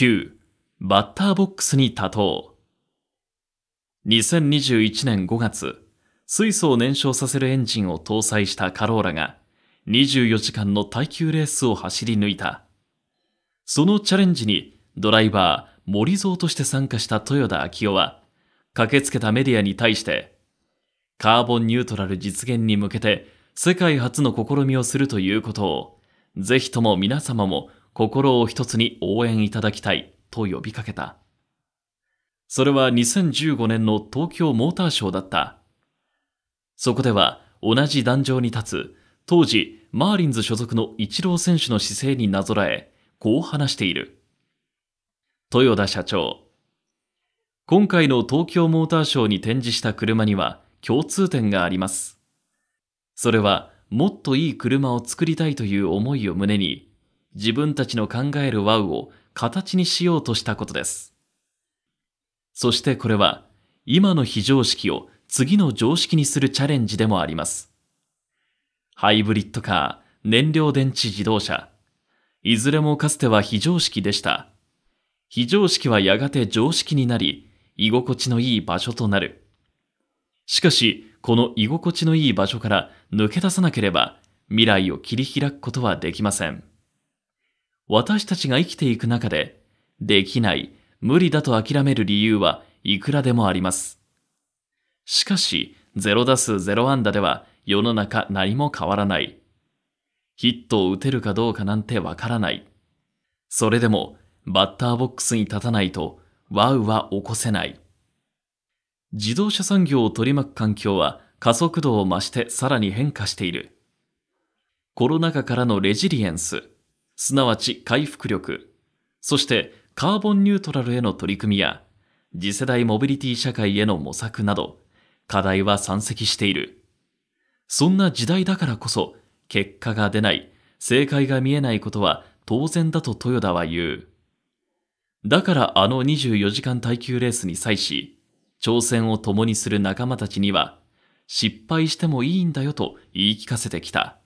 9バッターボックスに立とう2021年5月水素を燃焼させるエンジンを搭載したカローラが24時間の耐久レースを走り抜いたそのチャレンジにドライバー森蔵として参加した豊田昭雄は駆けつけたメディアに対してカーボンニュートラル実現に向けて世界初の試みをするということをぜひとも皆様も心を一つに応援いただきたいと呼びかけた。それは2015年の東京モーターショーだった。そこでは同じ壇上に立つ当時マーリンズ所属のイチロー選手の姿勢になぞらえ、こう話している。豊田社長、今回の東京モーターショーに展示した車には共通点があります。それはもっといい車を作りたいという思いを胸に、自分たちの考えるワウを形にしようとしたことです。そしてこれは、今の非常識を次の常識にするチャレンジでもあります。ハイブリッドカー、燃料電池自動車。いずれもかつては非常識でした。非常識はやがて常識になり、居心地のいい場所となる。しかし、この居心地のいい場所から抜け出さなければ、未来を切り開くことはできません。私たちが生きていく中で、できない、無理だと諦める理由はいくらでもあります。しかし、0打数0安打では世の中何も変わらない。ヒットを打てるかどうかなんてわからない。それでも、バッターボックスに立たないと、ワウは起こせない。自動車産業を取り巻く環境は加速度を増してさらに変化している。コロナ禍からのレジリエンス。すなわち回復力、そしてカーボンニュートラルへの取り組みや、次世代モビリティ社会への模索など、課題は山積している。そんな時代だからこそ、結果が出ない、正解が見えないことは当然だと豊田は言う。だからあの24時間耐久レースに際し、挑戦を共にする仲間たちには、失敗してもいいんだよと言い聞かせてきた。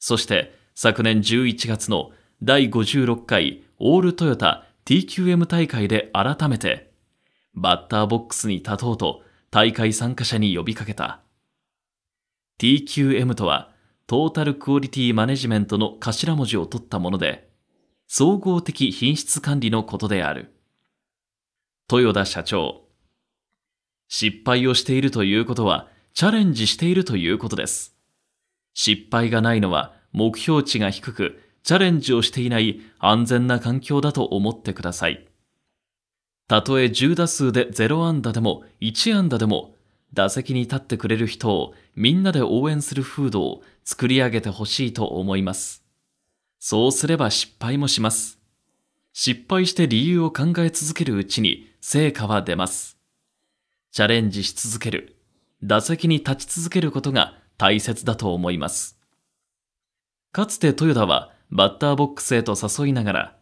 そして、昨年11月の第56回オールトヨタ TQM 大会で改めてバッターボックスに立とうと大会参加者に呼びかけた TQM とはトータルクオリティマネジメントの頭文字を取ったもので総合的品質管理のことである豊田社長失敗をしているということはチャレンジしているということです失敗がないのは目標値が低く、チャレンジをしていない安全な環境だと思ってください。たとえ10打数で0安打でも1安打でも、打席に立ってくれる人をみんなで応援する風土を作り上げてほしいと思います。そうすれば失敗もします。失敗して理由を考え続けるうちに成果は出ます。チャレンジし続ける、打席に立ち続けることが大切だと思います。かつて豊田はバッターボックスへと誘いながら、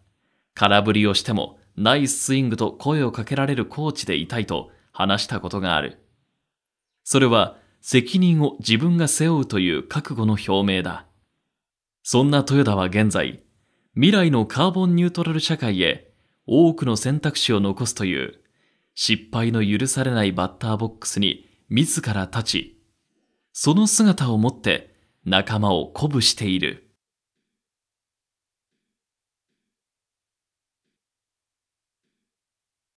空振りをしてもナイススイングと声をかけられるコーチでいたいと話したことがある。それは責任を自分が背負うという覚悟の表明だ。そんな豊田は現在、未来のカーボンニュートラル社会へ多くの選択肢を残すという失敗の許されないバッターボックスに自ら立ち、その姿をもって仲間を鼓舞している。